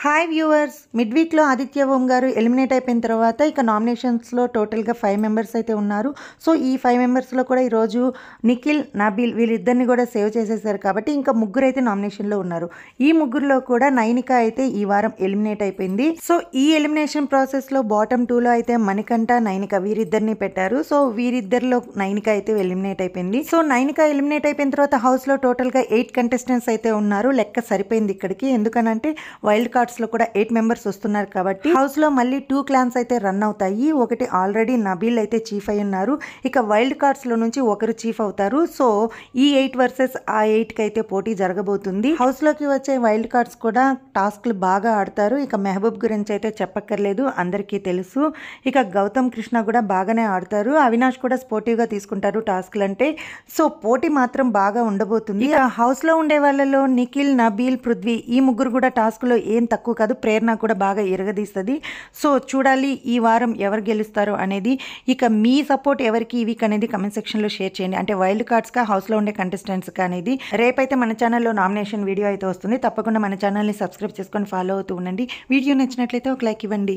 hi viewers mid వీక్లో ఆదిత్య ఓం గారు eliminate అయిపోయిన తర్వాత ఇక నామినేషన్స్లో టోటల్గా ఫైవ్ మెంబర్స్ అయితే ఉన్నారు సో ఈ ఫైవ్ మెంబర్స్లో కూడా ఈరోజు నిఖిల్ నబీల్ వీళ్ళిద్దరిని కూడా సేవ్ చేసేసారు కాబట్టి ఇంకా ముగ్గురు అయితే నామినేషన్లో ఉన్నారు ఈ ముగ్గురులో కూడా నైనిక అయితే ఈ వారం ఎలిమినేట్ అయిపోయింది సో ఈ ఎలిమినేషన్ ప్రాసెస్లో బాటమ్ టూలో అయితే మణికంఠ నైనిక వీరిద్దరిని పెట్టారు సో వీరిద్దరిలో నైనిక అయితే ఎలిమినేట్ అయిపోయింది సో నైనిక ఎలిమినేట్ అయిపోయిన తర్వాత హౌస్లో టోటల్గా ఎయిట్ కంటెస్టెంట్స్ అయితే ఉన్నారు లెక్క సరిపోయింది ఇక్కడికి ఎందుకనంటే వైల్డ్ కార్డ్ లో కూడా ఎయిట్ మెంబర్స్ వస్తున్నారు కాబట్టి హౌస్ లో మళ్ళీ టూ క్లాన్స్ అయితే రన్ అవుతాయి ఒకటి ఆల్రెడీ నబీల్ అయితే చీఫ్ అయి ఉన్నారు ఇక వైల్డ్ కార్డ్స్ లో నుంచి ఒకరు చీఫ్ అవుతారు సో ఈ ఎయిట్ వర్సెస్ ఆ ఎయిట్ కి అయితే పోటీ జరగబోతుంది హౌస్ లోకి వచ్చే వైల్డ్ కార్డ్స్ కూడా టాస్క్లు బాగా ఆడతారు ఇక మెహబూబ్ గురించి అయితే చెప్పక్కర్లేదు అందరికీ తెలుసు ఇక గౌతమ్ కృష్ణ కూడా బాగానే ఆడతారు అవినాష్ కూడా స్పోర్టివ్గా తీసుకుంటారు టాస్క్లు అంటే సో పోటీ మాత్రం బాగా ఉండబోతుంది హౌస్ లో ఉండే వాళ్ళలో నిఖిల్ నబీల్ పృథ్వీ ఈ ముగ్గురు కూడా టాస్క్ లో ఏం తక్కువ కాదు ప్రేరణ కూడా బాగా ఎరగదీస్తుంది సో చూడాలి ఈ వారం ఎవరు గెలుస్తారు అనేది ఇక మీ సపోర్ట్ ఎవరికి వీక్ అనేది కమెంట్ సెక్షన్లో షేర్ చేయండి అంటే వైల్డ్ కార్డ్స్గా హౌస్లో ఉండే కంటెస్టెంట్స్గా అనేది రేపైతే మన ఛానల్లో నామినేషన్ వీడియో అయితే వస్తుంది తప్పకుండా మన ఛానల్ని సబ్స్క్రైబ్ చేసుకొని ఫాలో అవుతూ ఉండండి వీడియో నచ్చినట్లయితే ఒక లైక్ ఇవ్వండి